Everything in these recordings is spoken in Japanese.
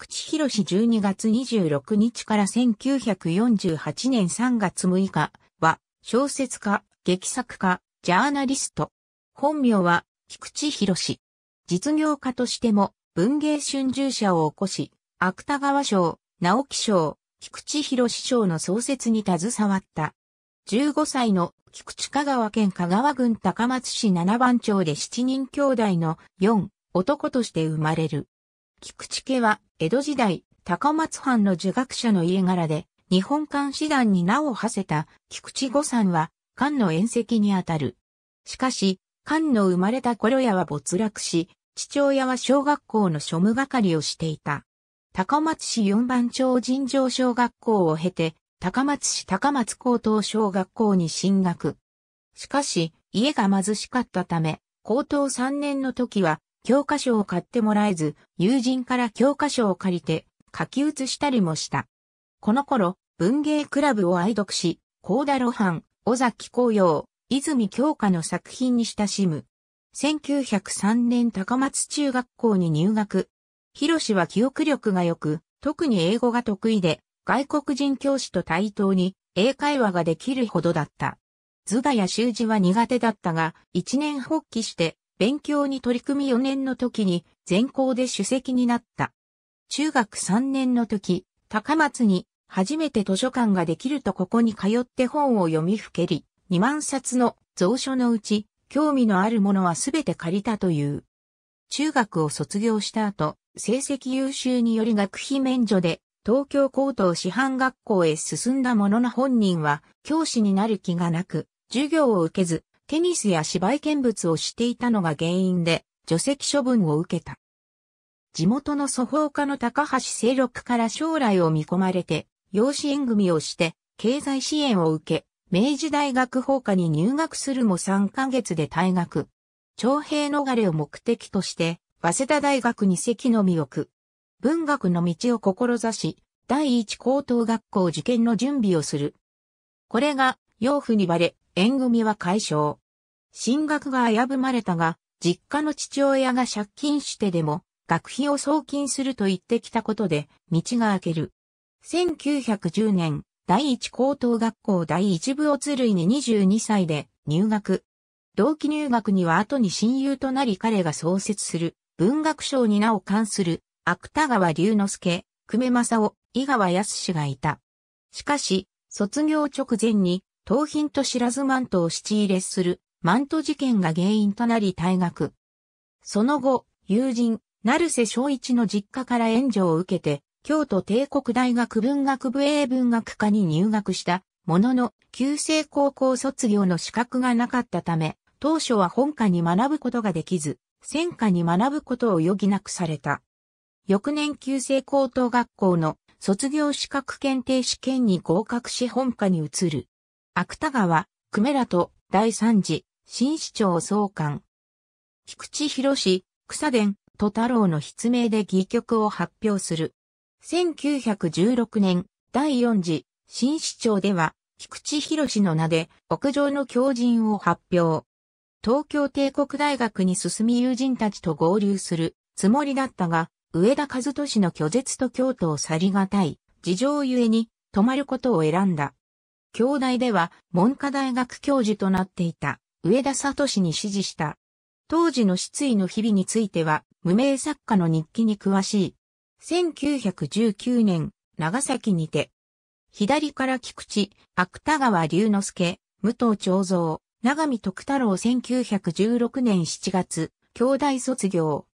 菊池博士12月26日から1948年3月6日は、小説家、劇作家、ジャーナリスト。本名は、菊池博士。実業家としても、文芸春秋社を起こし、芥川賞、直木賞、菊池博士賞の創設に携わった。15歳の菊池香川県香川郡高松市七番町で七人兄弟の4男として生まれる。菊池家は、江戸時代、高松藩の儒学者の家柄で、日本館師団に名を馳せた菊池五さんは、漢の縁石にあたる。しかし、漢の生まれた頃やは没落し、父親は小学校の庶務係をしていた。高松市四番町尋常小学校を経て、高松市高松高等小学校に進学。しかし、家が貧しかったため、高等3年の時は教科書を買ってもらえず、友人から教科書を借りて書き写したりもした。この頃、文芸クラブを愛読し、高田露伴、尾崎紅葉、泉京香の作品に親しむ。1903年高松中学校に入学。広志は記憶力が良く、特に英語が得意で、外国人教師と対等に英会話ができるほどだった。図画や習字は苦手だったが、一年発起して勉強に取り組み4年の時に全校で主席になった。中学3年の時、高松に初めて図書館ができるとここに通って本を読みふけり、2万冊の蔵書のうち、興味のあるものはすべて借りたという。中学を卒業した後、成績優秀により学費免除で東京高等師範学校へ進んだものの本人は教師になる気がなく、授業を受けず、テニスや芝居見物をしていたのが原因で除籍処分を受けた。地元の祖法家の高橋清六から将来を見込まれて、養子縁組をして経済支援を受け、明治大学法科に入学するも3ヶ月で退学。徴兵逃れを目的として、早稲田大学に席のみ置く。文学の道を志し、第一高等学校受験の準備をする。これが、養父にバレ、縁組は解消。進学が危ぶまれたが、実家の父親が借金してでも、学費を送金すると言ってきたことで、道が開ける。1910年、第一高等学校第一部を鶴類に22歳で入学。同期入学には後に親友となり彼が創設する文学賞に名を冠する芥川龍之介、久米正夫、井川康がいた。しかし、卒業直前に、盗品と知らずマントを七入れするマント事件が原因となり退学。その後、友人、成瀬正一の実家から援助を受けて、京都帝国大学文学部英文学科に入学したものの、旧制高校卒業の資格がなかったため、当初は本科に学ぶことができず、専科に学ぶことを余儀なくされた。翌年旧制高等学校の卒業資格検定試験に合格し本科に移る。芥川、久米らと第三次新市長総監。菊池博士、草伝、と太郎の筆名で戯曲を発表する。1916年、第4次、新市長では、菊池博士の名で、屋上の狂人を発表。東京帝国大学に進み友人たちと合流するつもりだったが、上田和俊の拒絶と京都を去りがたい、事情ゆえに、泊まることを選んだ。京大では文科大学教授となっていた。上田聡に指示した。当時の失意の日々については、無名作家の日記に詳しい。1919年、長崎にて、左から菊池、芥川龍之介、武藤長蔵、長見徳太郎1916年7月、兄弟卒業。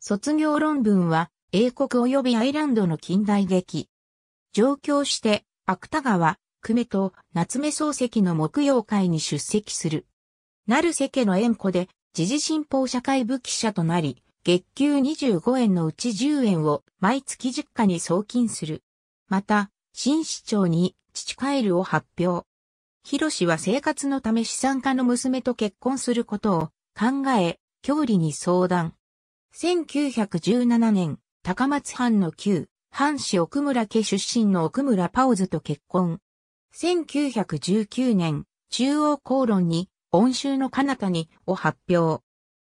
卒業論文は、英国及びアイランドの近代劇。上京して、芥川、久米と夏目漱石の木曜会に出席する。なる世家の縁故で、時事新報社会部記者となり、月給25円のうち10円を毎月実家に送金する。また、新市長に父カエルを発表。広氏は生活のため資産家の娘と結婚することを考え、郷里に相談。1917年、高松藩の旧、藩士奥村家出身の奥村パオズと結婚。1919年、中央公論に今週の彼方にを発表。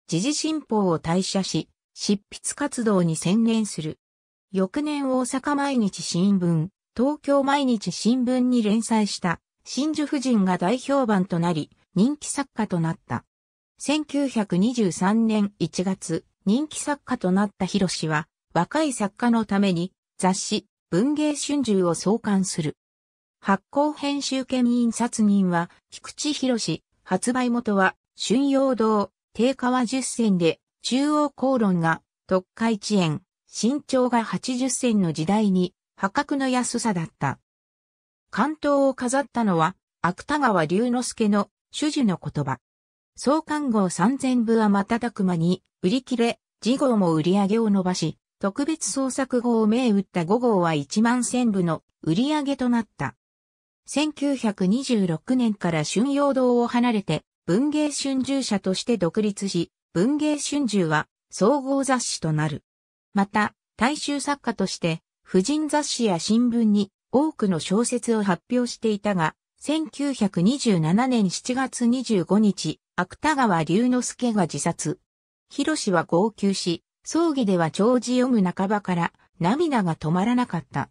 時事新報を退社し、執筆活動に専念する。翌年大阪毎日新聞、東京毎日新聞に連載した真珠夫人が大評判となり、人気作家となった。1923年1月、人気作家となった広氏は、若い作家のために雑誌、文芸春秋を創刊する。発行編集権印刷人は、菊池博士、発売元は、春陽堂、定価は10銭で、中央口論が、特価1円、身長が80銭の時代に、破格の安さだった。関東を飾ったのは、芥川龍之介の主樹の言葉。創刊号3000部は瞬く間に売り切れ、次号も売り上げを伸ばし、特別創作号を銘打った5号は1万1000部の売り上げとなった。1926年から春陽堂を離れて文芸春秋社として独立し、文芸春秋は総合雑誌となる。また、大衆作家として、婦人雑誌や新聞に多くの小説を発表していたが、1927年7月25日、芥川龍之介が自殺。広氏は号泣し、葬儀では長辞読む半ばから涙が止まらなかった。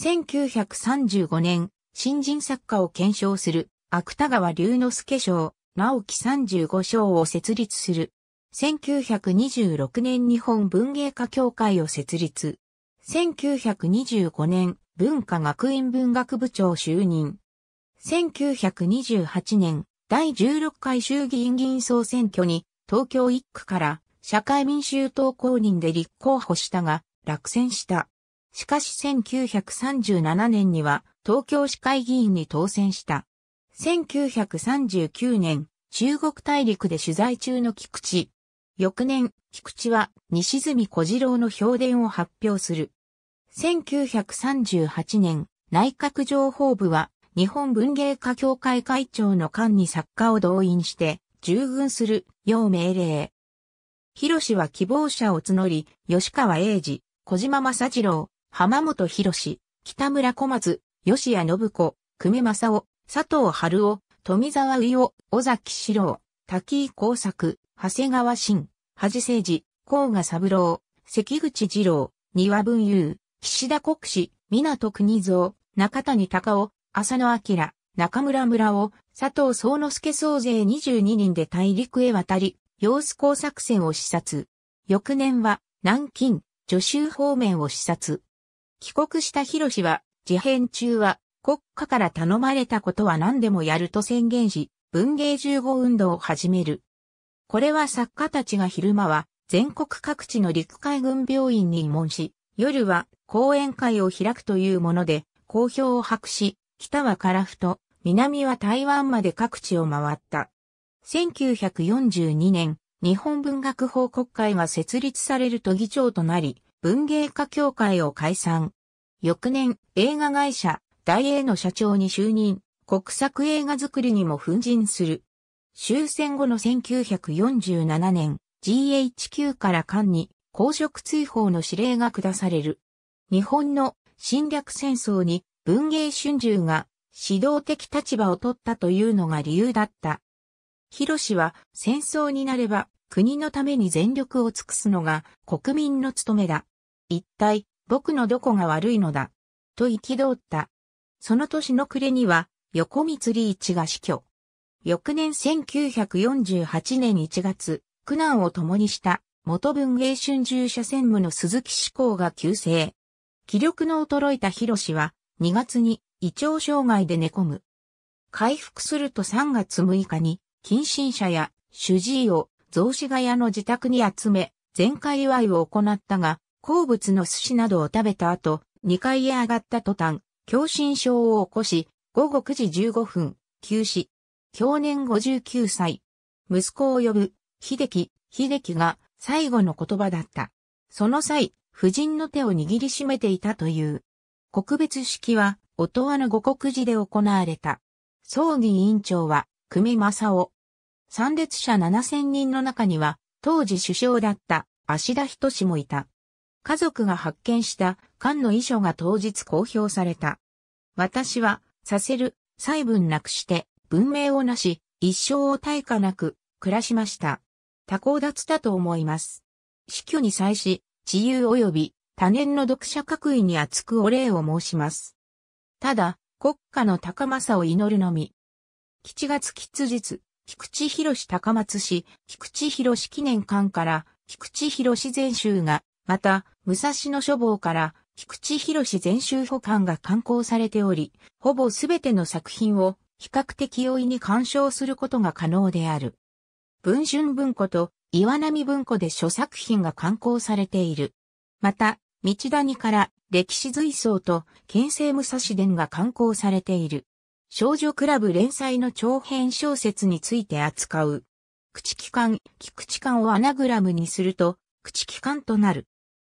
1935年、新人作家を検証する、芥川龍之介賞、直木35賞を設立する。1926年日本文芸家協会を設立。1925年文化学院文学部長就任。1928年第16回衆議院議員総選挙に東京1区から社会民衆党公認で立候補したが落選した。しかし1937年には東京市会議員に当選した。1939年、中国大陸で取材中の菊池。翌年、菊池は西住小次郎の評伝を発表する。1938年、内閣情報部は日本文芸家協会会長の間に作家を動員して従軍するよう命令。広氏は希望者を募り、吉川英治、小島正次郎、浜本博士、北村小松、吉谷信子、久米正夫、佐藤春夫、富沢宇夫、尾崎史郎、滝井耕作、長谷川慎、恥誠治、甲賀三郎、関口二郎、丹羽文雄、岸田国士、港国蔵、中谷隆夫、浅野明、中村村を佐藤総之助総勢22人で大陸へ渡り、様子工作戦を視察。翌年は、南京、助州方面を視察。帰国した広氏は、事変中は国家から頼まれたことは何でもやると宣言し、文芸十五運動を始める。これは作家たちが昼間は全国各地の陸海軍病院に慰問し、夜は講演会を開くというもので、好評を博し、北は樺太、南は台湾まで各地を回った。1942年、日本文学法国会が設立されると議長となり、文芸家協会を解散。翌年、映画会社、大英の社長に就任、国策映画作りにも奮陣する。終戦後の1947年、GHQ から官に公職追放の指令が下される。日本の侵略戦争に文芸春秋が指導的立場を取ったというのが理由だった。広氏は戦争になれば国のために全力を尽くすのが国民の務めだ。一体、僕のどこが悪いのだ。と憤った。その年の暮れには、横光リーチが死去。翌年1948年1月、苦難を共にした元文芸春秋社専務の鈴木志向が急逝。気力の衰えた広氏は2月に胃腸障害で寝込む。回復すると3月6日に近親者や主治医を雑司ヶ谷の自宅に集め、全開祝いを行ったが、好物の寿司などを食べた後、2階へ上がった途端、狭心症を起こし、午後9時15分、急死。去年59歳。息子を呼ぶ、秀樹、秀樹が最後の言葉だった。その際、夫人の手を握りしめていたという。告別式は、音羽の五国寺で行われた。葬儀委員長は、久米正夫。参列者7000人の中には、当時首相だった、足田人氏もいた。家族が発見した菅の遺書が当日公表された。私は、させる、細分なくして、文明をなし、一生を対化なく、暮らしました。多幸脱だと思います。死去に際し、自由及び他年の読者各位に厚くお礼を申します。ただ、国家の高政を祈るのみ。7月吉日、菊池博士高松市、菊池博士記念館から、菊池博士全集がまた、武蔵野書房から、菊池博全集保管が刊行されており、ほぼすべての作品を比較的容易に鑑賞することが可能である。文春文庫と岩波文庫で諸作品が刊行されている。また、道谷から歴史随想と県政武蔵伝が刊行されている。少女クラブ連載の長編小説について扱う。口機関、菊池館をアナグラムにすると、口機関となる。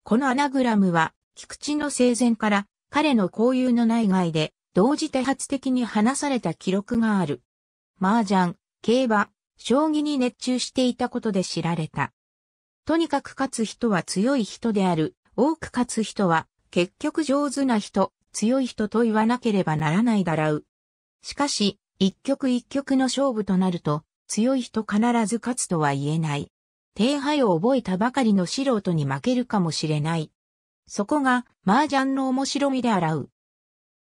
このアナグラムは、菊池の生前から彼の交友の内外で同時多発的に話された記録がある。麻雀、競馬、将棋に熱中していたことで知られた。とにかく勝つ人は強い人である。多く勝つ人は結局上手な人、強い人と言わなければならないだらう。しかし、一局一局の勝負となると、強い人必ず勝つとは言えない。手配を覚えたばかりの素人に負けるかもしれない。そこが麻雀の面白みで洗う。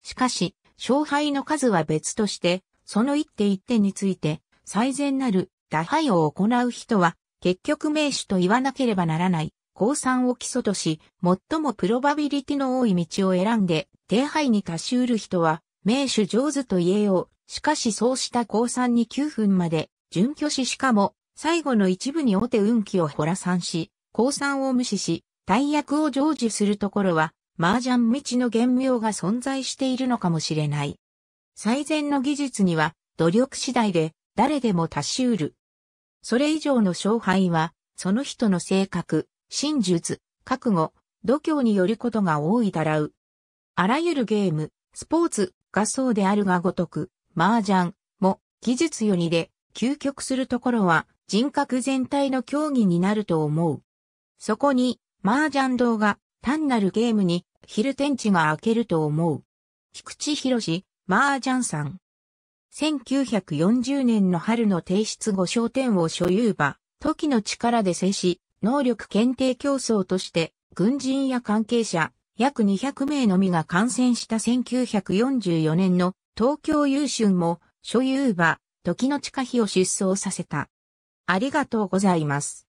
しかし、勝敗の数は別として、その一手一手について、最善なる打敗を行う人は、結局名手と言わなければならない、降参を基礎とし、最もプロバビリティの多い道を選んで、手配に達しうる人は、名手上手と言えよう。しかしそうした降参に9分まで、準拠ししかも、最後の一部に大手運気をほらんし、降参を無視し、大役を成就するところは、麻雀未知の玄妙が存在しているのかもしれない。最善の技術には、努力次第で、誰でも達し得る。それ以上の勝敗は、その人の性格、真術、覚悟、度胸によることが多いだらう。あらゆるゲーム、スポーツがそうであるがごとく、麻雀も技術よりで究極するところは人格全体の競技になると思う。そこに、麻雀動画、単なるゲームに昼天地が明けると思う。菊池博士、麻雀さん。1940年の春の提出後商店を所有場、時の力で制し、能力検定競争として、軍人や関係者、約200名のみが感染した1944年の東京優春も、所有場、時の地下費を出走させた。ありがとうございます。